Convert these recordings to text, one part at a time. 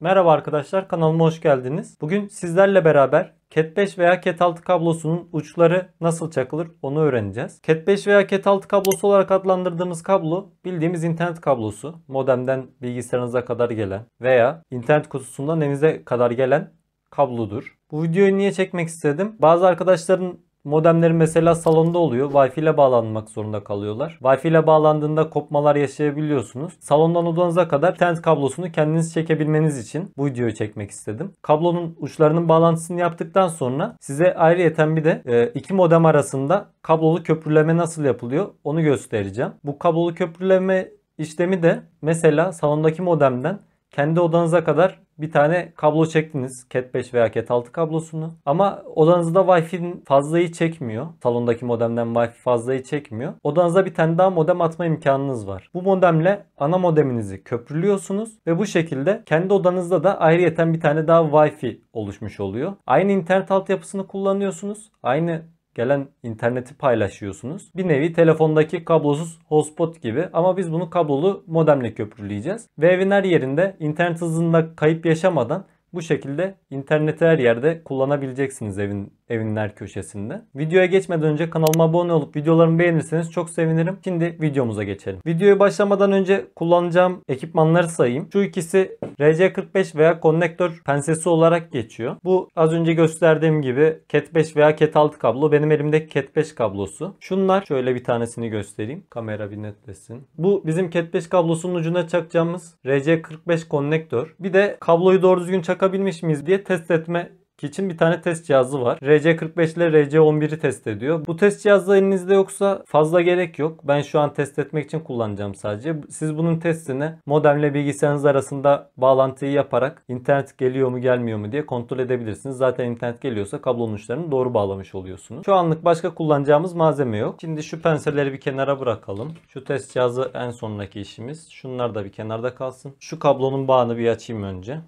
Merhaba arkadaşlar kanalıma hoş geldiniz. Bugün sizlerle beraber Cat 5 veya Cat 6 kablosunun uçları nasıl çakılır onu öğreneceğiz. Cat 5 veya Cat 6 kablosu olarak adlandırdığımız kablo bildiğimiz internet kablosu. Modemden bilgisayarınıza kadar gelen veya internet kutusundan evinize kadar gelen kablodur. Bu videoyu niye çekmek istedim? Bazı arkadaşların Modemlerin mesela salonda oluyor. Wi-Fi ile bağlanmak zorunda kalıyorlar. Wi-Fi ile bağlandığında kopmalar yaşayabiliyorsunuz. Salondan odanıza kadar tent kablosunu kendiniz çekebilmeniz için bu videoyu çekmek istedim. Kablonun uçlarının bağlantısını yaptıktan sonra size ayrıyeten bir de e, iki modem arasında kablolu köprüleme nasıl yapılıyor onu göstereceğim. Bu kablolu köprüleme işlemi de mesela salondaki modemden kendi odanıza kadar bir tane kablo çektiniz. Cat 5 veya Cat 6 kablosunu. Ama odanızda Wi-Fi fazlayı çekmiyor. Salondaki modemden Wi-Fi fazlayı çekmiyor. Odanıza bir tane daha modem atma imkanınız var. Bu modemle ana modeminizi köprülüyorsunuz ve bu şekilde kendi odanızda da ayrıyeten bir tane daha Wi-Fi oluşmuş oluyor. Aynı internet altyapısını kullanıyorsunuz. Aynı gelen interneti paylaşıyorsunuz. Bir nevi telefondaki kablosuz hotspot gibi ama biz bunu kablolu modemle köprüleyeceğiz. Ve evin her yerinde internet hızında kayıp yaşamadan bu şekilde interneti her yerde kullanabileceksiniz evin evinler köşesinde. Videoya geçmeden önce kanalıma abone olup videolarımı beğenirseniz çok sevinirim. Şimdi videomuza geçelim. Videoya başlamadan önce kullanacağım ekipmanları sayayım. Şu ikisi RC45 veya konnektör pensesi olarak geçiyor. Bu az önce gösterdiğim gibi Cat 5 veya Cat 6 kablo. Benim elimdeki Cat 5 kablosu. Şunlar şöyle bir tanesini göstereyim. Kamera bir netlesin. Bu bizim Cat 5 kablosunun ucuna çakacağımız RC45 konnektör. Bir de kabloyu doğru düzgün çakabilmiş miyiz diye test etme için bir tane test cihazı var. RC45 ile RC11'i test ediyor. Bu test cihazı elinizde yoksa fazla gerek yok. Ben şu an test etmek için kullanacağım sadece. Siz bunun testini modemle bilgisayarınız arasında bağlantıyı yaparak internet geliyor mu gelmiyor mu diye kontrol edebilirsiniz. Zaten internet geliyorsa kablonun uçlarını doğru bağlamış oluyorsunuz. Şu anlık başka kullanacağımız malzeme yok. Şimdi şu penseleri bir kenara bırakalım. Şu test cihazı en sonraki işimiz. Şunlar da bir kenarda kalsın. Şu kablonun bağını bir açayım önce.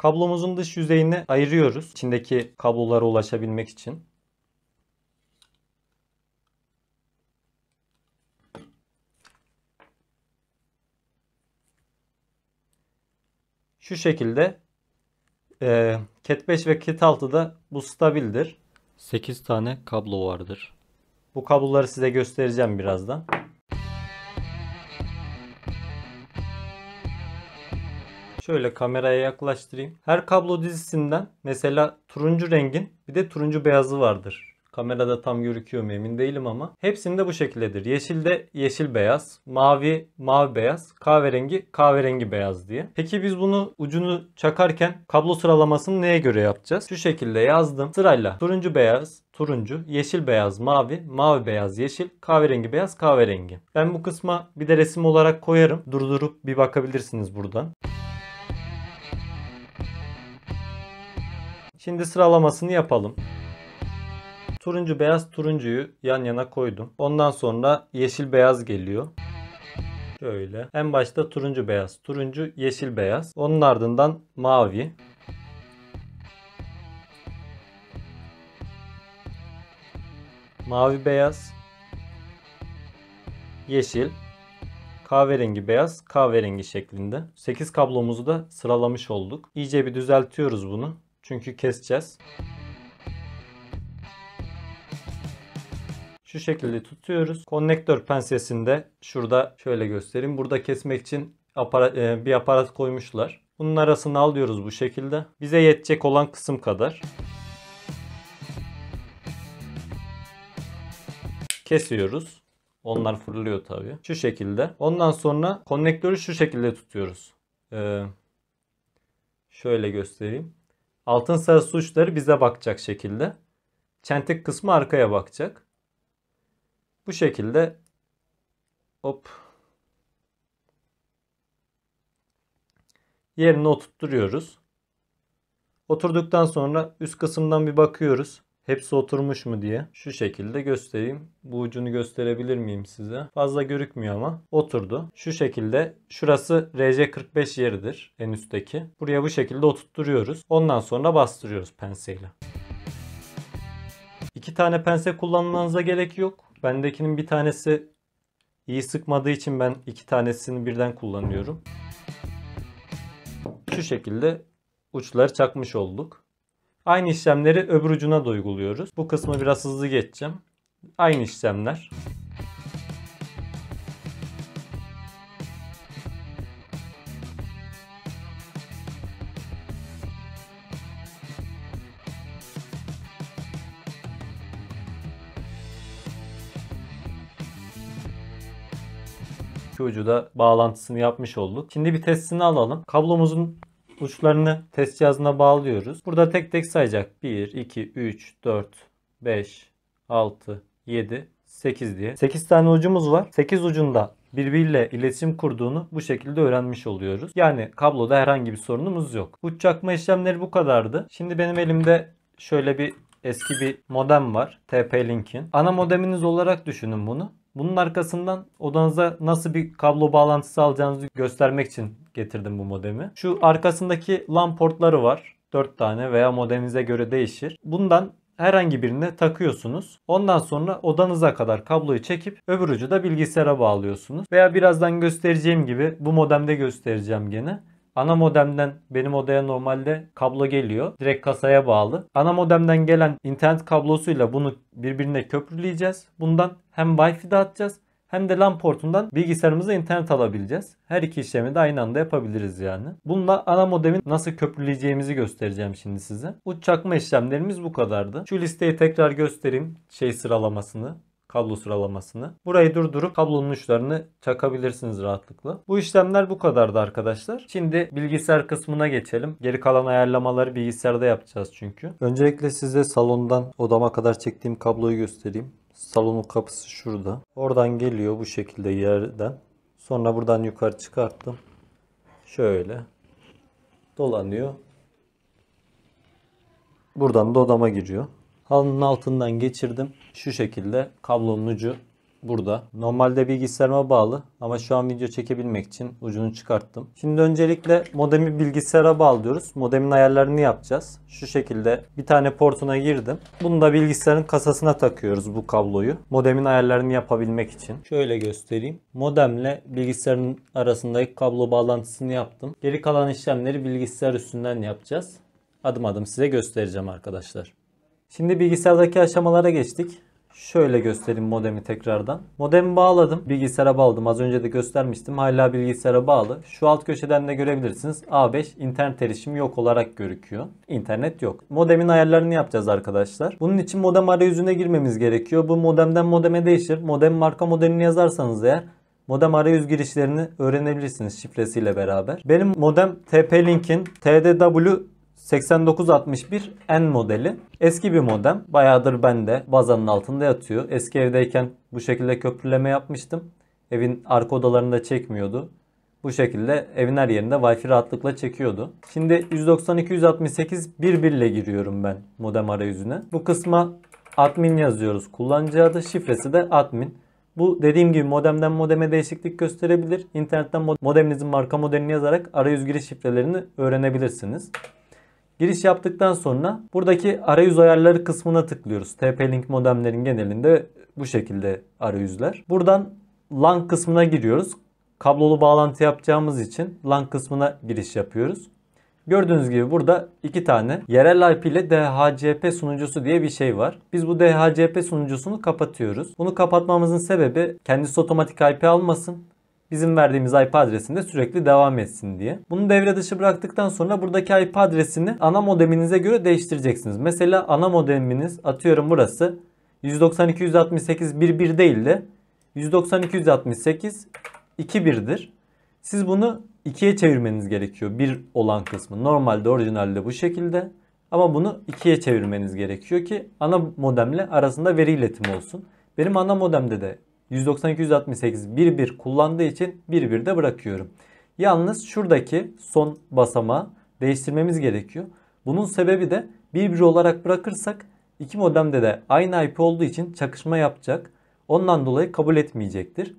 Kablomuzun dış yüzeyini ayırıyoruz. İçindeki kablolara ulaşabilmek için. Şu şekilde e, CAT 5 ve CAT 6'da bu stabildir. 8 tane kablo vardır. Bu kabloları size göstereceğim birazdan. Şöyle kameraya yaklaştırayım. Her kablo dizisinden mesela turuncu rengin bir de turuncu beyazı vardır. Kamerada tam görüküyor mu emin değilim ama. Hepsinde bu şekildedir. Yeşil de yeşil beyaz, mavi mavi beyaz, kahverengi kahverengi beyaz diye. Peki biz bunu ucunu çakarken kablo sıralamasını neye göre yapacağız? Şu şekilde yazdım. Sırayla turuncu beyaz, turuncu, yeşil beyaz, mavi, mavi beyaz, yeşil, kahverengi beyaz, kahverengi. Ben bu kısma bir de resim olarak koyarım. Durdurup bir bakabilirsiniz buradan. Şimdi sıralamasını yapalım. Turuncu beyaz turuncuyu yan yana koydum. Ondan sonra yeşil beyaz geliyor. Şöyle. En başta turuncu beyaz, turuncu yeşil beyaz. Onun ardından mavi. Mavi beyaz. Yeşil. Kahverengi beyaz, kahverengi şeklinde. 8 kablomuzu da sıralamış olduk. İyice bir düzeltiyoruz bunu. Çünkü keseceğiz. Şu şekilde tutuyoruz. Konnektör pensesinde şurada şöyle göstereyim. Burada kesmek için aparat, e, bir aparat koymuşlar. Bunun arasını alıyoruz bu şekilde. Bize yetecek olan kısım kadar. Kesiyoruz. Onlar fırlıyor tabii. Şu şekilde. Ondan sonra konnektörü şu şekilde tutuyoruz. Ee, şöyle göstereyim. Altın sarısı uçları bize bakacak şekilde. Çentik kısmı arkaya bakacak. Bu şekilde hop yerine oturtturuyoruz. Oturduktan sonra üst kısımdan bir bakıyoruz. Hepsi oturmuş mu diye şu şekilde göstereyim. Bu ucunu gösterebilir miyim size? Fazla görükmüyor ama oturdu. Şu şekilde şurası RC45 yeridir en üstteki. Buraya bu şekilde oturtturuyoruz. Ondan sonra bastırıyoruz penseyle. İki tane pense kullanmanıza gerek yok. Bendekinin bir tanesi iyi sıkmadığı için ben iki tanesini birden kullanıyorum. Şu şekilde uçları çakmış olduk. Aynı işlemleri öbür ucuna da uyguluyoruz. Bu kısmı biraz hızlı geçeceğim. Aynı işlemler. iki ucu da bağlantısını yapmış olduk. Şimdi bir testini alalım. Kablomuzun uçlarını test cihazına bağlıyoruz. Burada tek tek sayacak. 1, 2, 3, 4, 5, 6, 7, 8 diye. 8 tane ucumuz var. 8 ucunda birbiriyle iletişim kurduğunu bu şekilde öğrenmiş oluyoruz. Yani kabloda herhangi bir sorunumuz yok. Uç çakma işlemleri bu kadardı. Şimdi benim elimde şöyle bir eski bir modem var. TP-Link'in. Ana modeminiz olarak düşünün bunu. Bunun arkasından odanıza nasıl bir kablo bağlantısı alacağınızı göstermek için getirdim bu modemi. Şu arkasındaki LAN portları var. 4 tane veya modeminize göre değişir. Bundan herhangi birine takıyorsunuz. Ondan sonra odanıza kadar kabloyu çekip öbür ucu da bilgisayara bağlıyorsunuz. Veya birazdan göstereceğim gibi bu modemde göstereceğim gene. Ana modemden benim odaya normalde kablo geliyor. Direkt kasaya bağlı. Ana modemden gelen internet kablosuyla bunu birbirine köprüleyeceğiz. Bundan hem Wi-Fi dağıtacağız hem de LAN portundan bilgisayarımıza internet alabileceğiz. Her iki işlemi de aynı anda yapabiliriz yani. Bununla ana modemin nasıl köprüleyeceğimizi göstereceğim şimdi size. Uçakma işlemlerimiz bu kadardı. Şu listeyi tekrar göstereyim şey sıralamasını kablo sıralamasını. Burayı durdurup kablonun uçlarını çakabilirsiniz rahatlıkla. Bu işlemler bu kadardı arkadaşlar. Şimdi bilgisayar kısmına geçelim. Geri kalan ayarlamaları bilgisayarda yapacağız çünkü. Öncelikle size salondan odama kadar çektiğim kabloyu göstereyim. Salonun kapısı şurada. Oradan geliyor bu şekilde yerden. Sonra buradan yukarı çıkarttım. Şöyle. Dolanıyor. Buradan da odama giriyor. Halının altından geçirdim. Şu şekilde kablonun ucu burada. Normalde bilgisayarıma bağlı ama şu an video çekebilmek için ucunu çıkarttım. Şimdi öncelikle modemi bilgisayara bağlıyoruz. Modemin ayarlarını yapacağız. Şu şekilde bir tane portuna girdim. Bunu da bilgisayarın kasasına takıyoruz bu kabloyu. Modemin ayarlarını yapabilmek için. Şöyle göstereyim. Modemle bilgisayarın arasındaki kablo bağlantısını yaptım. Geri kalan işlemleri bilgisayar üstünden yapacağız. Adım adım size göstereceğim arkadaşlar. Şimdi bilgisayardaki aşamalara geçtik. Şöyle göstereyim modemi tekrardan. Modemi bağladım. Bilgisayara bağladım. Az önce de göstermiştim. Hala bilgisayara bağlı. Şu alt köşeden de görebilirsiniz. A5 internet erişimi yok olarak gözüküyor. İnternet yok. Modemin ayarlarını yapacağız arkadaşlar. Bunun için modem arayüzüne girmemiz gerekiyor. Bu modemden modeme değişir. Modem marka modelini yazarsanız eğer Modem arayüz girişlerini öğrenebilirsiniz şifresiyle beraber. Benim modem TP-Link'in TDW 8961 N modeli. Eski bir modem. Bayağıdır bende bazanın altında yatıyor. Eski evdeyken bu şekilde köprüleme yapmıştım. Evin arka odalarında çekmiyordu. Bu şekilde evin her yerinde Wi-Fi rahatlıkla çekiyordu. Şimdi 192.168.1.1 ile giriyorum ben modem arayüzüne. Bu kısma admin yazıyoruz. Kullanıcı adı, şifresi de admin. Bu dediğim gibi modemden modeme değişiklik gösterebilir. İnternetten modeminizin marka modelini yazarak arayüz giriş şifrelerini öğrenebilirsiniz. Giriş yaptıktan sonra buradaki arayüz ayarları kısmına tıklıyoruz. TP-Link modemlerin genelinde bu şekilde arayüzler. Buradan LAN kısmına giriyoruz. Kablolu bağlantı yapacağımız için LAN kısmına giriş yapıyoruz. Gördüğünüz gibi burada iki tane yerel IP ile DHCP sunucusu diye bir şey var. Biz bu DHCP sunucusunu kapatıyoruz. Bunu kapatmamızın sebebi kendisi otomatik IP almasın bizim verdiğimiz IP adresinde sürekli devam etsin diye. Bunu devre dışı bıraktıktan sonra buradaki IP adresini ana modeminize göre değiştireceksiniz. Mesela ana modeminiz atıyorum burası 192.168.1.1 değil de 192.168.2.1'dir. Siz bunu 2'ye çevirmeniz gerekiyor. 1 olan kısmı. Normalde orijinalde bu şekilde. Ama bunu 2'ye çevirmeniz gerekiyor ki ana modemle arasında veri iletimi olsun. Benim ana modemde de 192-168 kullandığı için 1-1 de bırakıyorum. Yalnız şuradaki son basamağı değiştirmemiz gerekiyor. Bunun sebebi de 1-1 olarak bırakırsak iki modemde de aynı IP olduğu için çakışma yapacak. Ondan dolayı kabul etmeyecektir.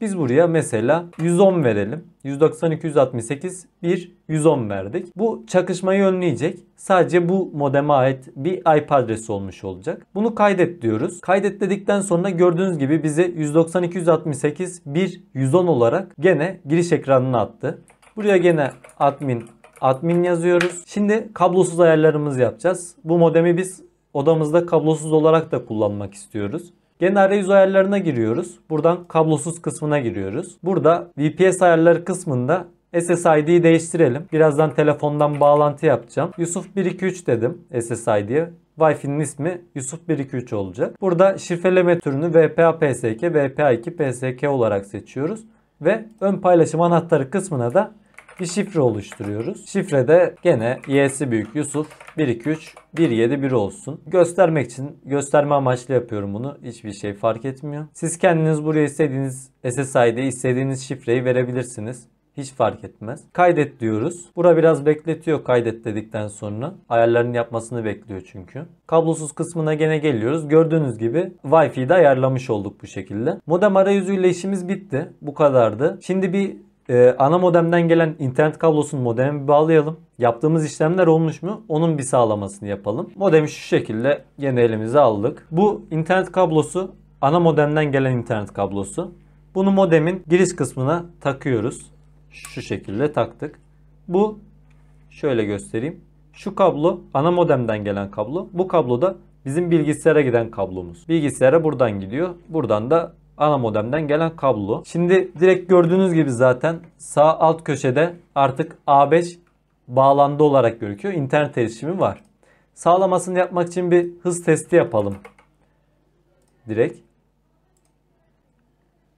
Biz buraya mesela 110 verelim. 192, 168, 1, 110 verdik. Bu çakışmayı önleyecek. Sadece bu modeme ait bir IP adresi olmuş olacak. Bunu kaydet diyoruz. Kaydet dedikten sonra gördüğünüz gibi bize 192, 168, 1, 110 olarak gene giriş ekranını attı. Buraya gene admin admin yazıyoruz. Şimdi kablosuz ayarlarımızı yapacağız. Bu modemi biz odamızda kablosuz olarak da kullanmak istiyoruz. Gene arayüz ayarlarına giriyoruz. Buradan kablosuz kısmına giriyoruz. Burada VPS ayarları kısmında SSID'yi değiştirelim. Birazdan telefondan bağlantı yapacağım. Yusuf 123 dedim SSID'ye. Wi-Fi'nin ismi Yusuf 123 olacak. Burada şifreleme türünü VPA PSK, VPA 2 PSK olarak seçiyoruz. Ve ön paylaşım anahtarı kısmına da bir şifre oluşturuyoruz. Şifrede gene y'si büyük Yusuf 123 171 olsun. Göstermek için gösterme amaçlı yapıyorum bunu. Hiçbir şey fark etmiyor. Siz kendiniz buraya istediğiniz SSI'de istediğiniz şifreyi verebilirsiniz. Hiç fark etmez. Kaydet diyoruz. Bura biraz bekletiyor kaydet dedikten sonra. Ayarlarını yapmasını bekliyor çünkü. Kablosuz kısmına gene geliyoruz. Gördüğünüz gibi Wi-Fi'de ayarlamış olduk bu şekilde. Modem arayüzüyle işimiz bitti. Bu kadardı. Şimdi bir ee, ana modemden gelen internet kablosunu modeme bağlayalım. Yaptığımız işlemler olmuş mu? Onun bir sağlamasını yapalım. Modemi şu şekilde yine elimize aldık. Bu internet kablosu ana modemden gelen internet kablosu. Bunu modemin giriş kısmına takıyoruz. Şu şekilde taktık. Bu şöyle göstereyim. Şu kablo ana modemden gelen kablo. Bu kablo da bizim bilgisayara giden kablomuz. Bilgisayara buradan gidiyor. Buradan da ana modemden gelen kablo. Şimdi direkt gördüğünüz gibi zaten sağ alt köşede artık A5 bağlandı olarak görünüyor. İnternet erişimi var. Sağlamasını yapmak için bir hız testi yapalım. Direkt.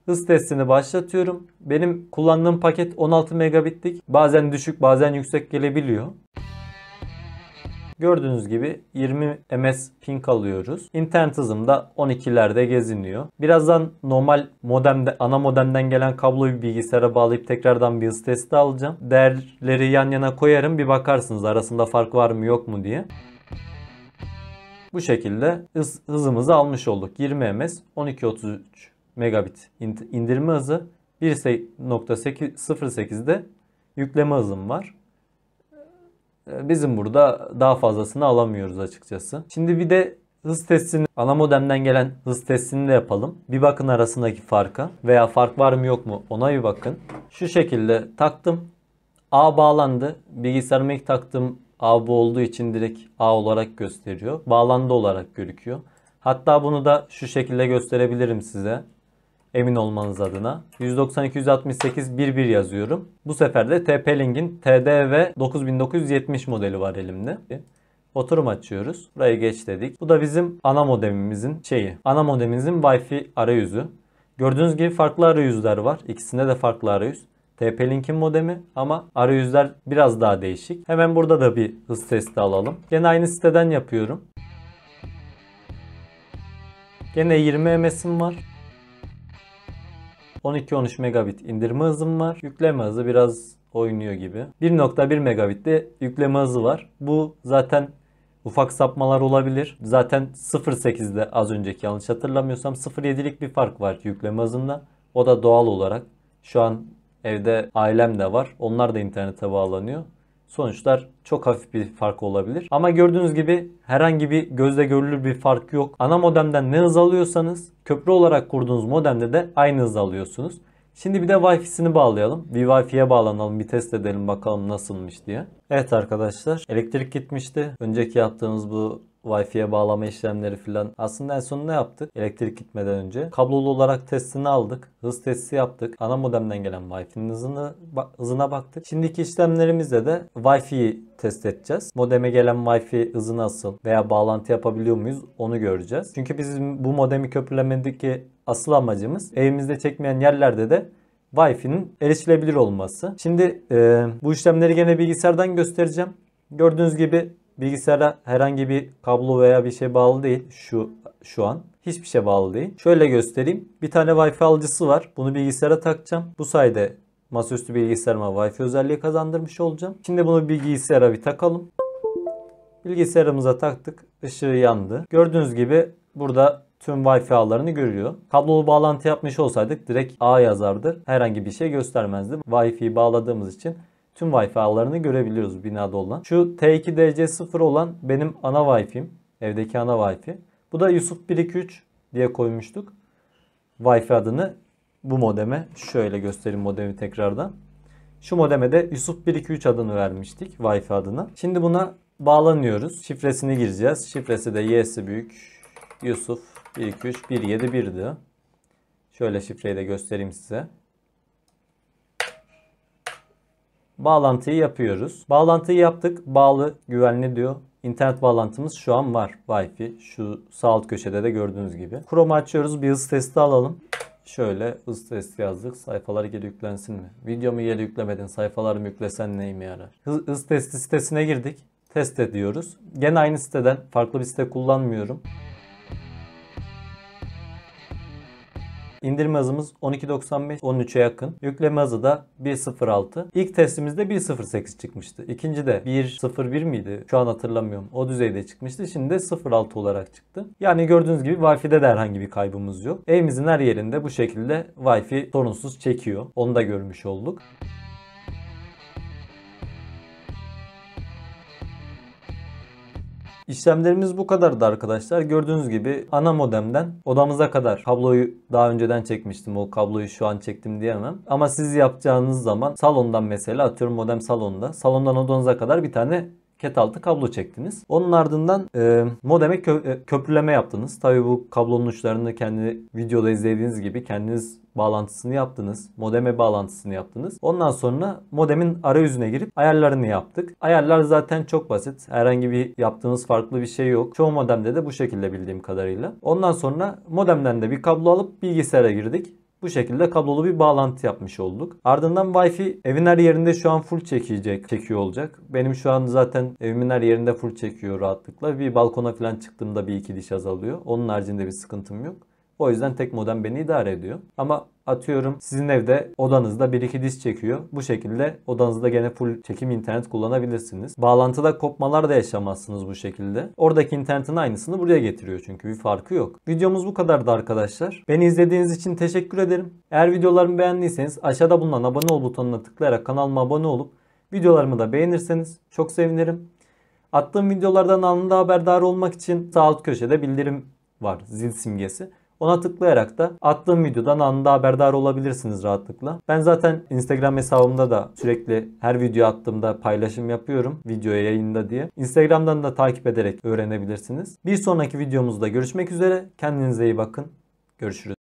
Hız testini başlatıyorum. Benim kullandığım paket 16 megabitlik. Bazen düşük bazen yüksek gelebiliyor. Gördüğünüz gibi 20 ms ping alıyoruz. İnternet hızım da 12'lerde geziniyor. Birazdan normal modemde, ana modemden gelen kabloyu bilgisayara bağlayıp tekrardan bir hız testi alacağım. Değerleri yan yana koyarım bir bakarsınız arasında fark var mı yok mu diye. Bu şekilde hız, hızımızı almış olduk. 20 ms 12.33 megabit indirme hızı 1.08'de yükleme hızım var. Ee, bizim burada daha fazlasını alamıyoruz açıkçası. Şimdi bir de hız testini ana modemden gelen hız testini de yapalım. Bir bakın arasındaki farka veya fark var mı yok mu ona bir bakın. Şu şekilde taktım. A bağlandı. Bilgisayarıma ilk taktığım A bu olduğu için direkt A olarak gösteriyor. Bağlandı olarak gözüküyor. Hatta bunu da şu şekilde gösterebilirim size emin olmanız adına. 192.168 yazıyorum. Bu sefer de TP-Link'in TDV 9970 modeli var elimde. Oturum açıyoruz. Burayı geç dedik. Bu da bizim ana modemimizin şeyi. Ana modemimizin Wi-Fi arayüzü. Gördüğünüz gibi farklı arayüzler var. İkisinde de farklı arayüz. TP-Link'in modemi ama arayüzler biraz daha değişik. Hemen burada da bir hız testi alalım. Gene aynı siteden yapıyorum. Gene 20 MS'im var. 12-13 megabit indirme hızım var. Yükleme hızı biraz oynuyor gibi. 1.1 megabitte yükleme hızı var. Bu zaten ufak sapmalar olabilir. Zaten 0.8'de az önceki yanlış hatırlamıyorsam 0.7'lik bir fark var yükleme hızında. O da doğal olarak. Şu an evde ailem de var. Onlar da internete bağlanıyor sonuçlar çok hafif bir fark olabilir. Ama gördüğünüz gibi herhangi bir gözle görülür bir fark yok. Ana modemden ne hız alıyorsanız köprü olarak kurduğunuz modemde de aynı hız alıyorsunuz. Şimdi bir de Wi-Fi'sini bağlayalım. Bir Wi-Fi'ye bağlanalım. Bir test edelim bakalım nasılmış diye. Evet arkadaşlar elektrik gitmişti. Önceki yaptığımız bu Wi-Fi'ye bağlama işlemleri filan. Aslında en son ne yaptık? Elektrik gitmeden önce. Kablolu olarak testini aldık. Hız testi yaptık. Ana modemden gelen Wi-Fi'nin hızını, hızına baktık. Şimdiki işlemlerimizde de Wi-Fi'yi test edeceğiz. Modeme gelen Wi-Fi hızı nasıl veya bağlantı yapabiliyor muyuz onu göreceğiz. Çünkü bizim bu modemi köprülemedeki asıl amacımız evimizde çekmeyen yerlerde de Wi-Fi'nin erişilebilir olması. Şimdi e, bu işlemleri gene bilgisayardan göstereceğim. Gördüğünüz gibi Bilgisayara herhangi bir kablo veya bir şey bağlı değil şu şu an. Hiçbir şey bağlı değil. Şöyle göstereyim. Bir tane Wi-Fi alıcısı var. Bunu bilgisayara takacağım. Bu sayede masaüstü bilgisayarıma Wi-Fi özelliği kazandırmış olacağım. Şimdi bunu bilgisayara bir takalım. Bilgisayarımıza taktık. Işığı yandı. Gördüğünüz gibi burada tüm Wi-Fi ağlarını görüyor. Kablolu bağlantı yapmış olsaydık direkt A yazardı. Herhangi bir şey göstermezdi. Wi-Fi bağladığımız için tüm Wi-Fi ağlarını görebiliyoruz binada olan. Şu T2DC0 olan benim ana Wi-Fi'm. Evdeki ana Wi-Fi. Bu da Yusuf 123 diye koymuştuk. Wi-Fi adını bu modeme şöyle göstereyim modemi tekrardan. Şu modeme de Yusuf 123 adını vermiştik Wi-Fi adına. Şimdi buna bağlanıyoruz. Şifresini gireceğiz. Şifresi de y'si büyük Yusuf 123 171'di. Şöyle şifreyi de göstereyim size. Bağlantıyı yapıyoruz. Bağlantıyı yaptık. Bağlı güvenli diyor. İnternet bağlantımız şu an var. Wi-Fi şu sağ alt köşede de gördüğünüz gibi. Chrome açıyoruz. Bir hız testi alalım. Şöyle hız testi yazdık. Sayfalar geri yüklensin mi? Videomu geri yüklemedin. Sayfalarımı yüklesen neyimi yarar? Hız, hız testi sitesine girdik. Test ediyoruz. Gene aynı siteden farklı bir site kullanmıyorum. İndirme hızımız 12.95 13'e yakın. Yükleme hızı da 1.06. İlk testimizde 1.08 çıkmıştı. İkinci de 1.01 miydi? Şu an hatırlamıyorum. O düzeyde çıkmıştı. Şimdi de 0.6 olarak çıktı. Yani gördüğünüz gibi Wi-Fi'de de herhangi bir kaybımız yok. Evimizin her yerinde bu şekilde Wi-Fi sorunsuz çekiyor. Onu da görmüş olduk. İşlemlerimiz bu kadardı arkadaşlar. Gördüğünüz gibi ana modemden odamıza kadar kabloyu daha önceden çekmiştim. O kabloyu şu an çektim diyemem. Ama siz yapacağınız zaman salondan mesela atıyorum modem salonda. Salondan odanıza kadar bir tane Ket altı kablo çektiniz. Onun ardından e, modeme kö e, köprüleme yaptınız. Tabii bu kablonun uçlarını kendi videoda izlediğiniz gibi kendiniz bağlantısını yaptınız. Modeme bağlantısını yaptınız. Ondan sonra modemin arayüzüne girip ayarlarını yaptık. Ayarlar zaten çok basit. Herhangi bir yaptığınız farklı bir şey yok. Çoğu modemde de bu şekilde bildiğim kadarıyla. Ondan sonra modemden de bir kablo alıp bilgisayara girdik. Bu şekilde kablolu bir bağlantı yapmış olduk. Ardından Wi-Fi evin her yerinde şu an full çekecek, çekiyor olacak. Benim şu an zaten evimin her yerinde full çekiyor rahatlıkla. Bir balkona falan çıktığımda bir iki diş azalıyor. Onun haricinde bir sıkıntım yok. O yüzden tek modem beni idare ediyor. Ama Atıyorum sizin evde odanızda bir iki disk çekiyor. Bu şekilde odanızda gene full çekim internet kullanabilirsiniz. Bağlantıda kopmalar da yaşamazsınız bu şekilde. Oradaki internetin aynısını buraya getiriyor çünkü bir farkı yok. Videomuz bu kadardı arkadaşlar. Beni izlediğiniz için teşekkür ederim. Eğer videolarımı beğendiyseniz aşağıda bulunan abone ol butonuna tıklayarak kanalıma abone olup videolarımı da beğenirseniz çok sevinirim. Attığım videolardan anında haberdar olmak için sağ alt köşede bildirim var zil simgesi. Ona tıklayarak da attığım videodan anında haberdar olabilirsiniz rahatlıkla. Ben zaten Instagram hesabımda da sürekli her video attığımda paylaşım yapıyorum. Video yayında diye. Instagram'dan da takip ederek öğrenebilirsiniz. Bir sonraki videomuzda görüşmek üzere. Kendinize iyi bakın. Görüşürüz.